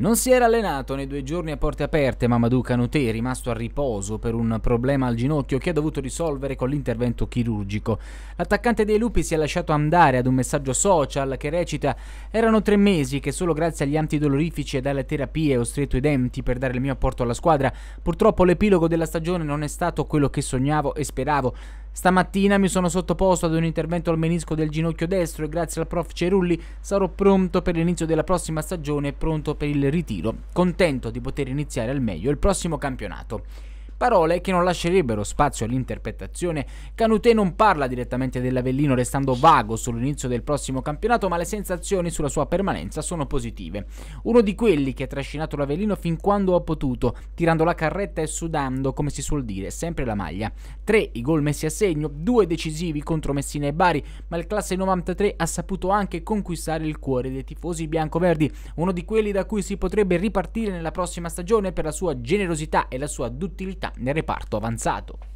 Non si era allenato nei due giorni a porte aperte Mamadou è rimasto a riposo per un problema al ginocchio che ha dovuto risolvere con l'intervento chirurgico. L'attaccante dei lupi si è lasciato andare ad un messaggio social che recita «Erano tre mesi che solo grazie agli antidolorifici e alle terapie ho stretto i denti per dare il mio apporto alla squadra. Purtroppo l'epilogo della stagione non è stato quello che sognavo e speravo». Stamattina mi sono sottoposto ad un intervento al menisco del ginocchio destro e grazie al prof Cerulli sarò pronto per l'inizio della prossima stagione e pronto per il ritiro. Contento di poter iniziare al meglio il prossimo campionato parole che non lascerebbero spazio all'interpretazione. Canute non parla direttamente dell'Avellino restando vago sull'inizio del prossimo campionato, ma le sensazioni sulla sua permanenza sono positive. Uno di quelli che ha trascinato l'Avellino fin quando ha potuto, tirando la carretta e sudando, come si suol dire, sempre la maglia. Tre i gol messi a segno, due decisivi contro Messina e Bari, ma il classe 93 ha saputo anche conquistare il cuore dei tifosi biancoverdi, uno di quelli da cui si potrebbe ripartire nella prossima stagione per la sua generosità e la sua duttilità nel reparto avanzato.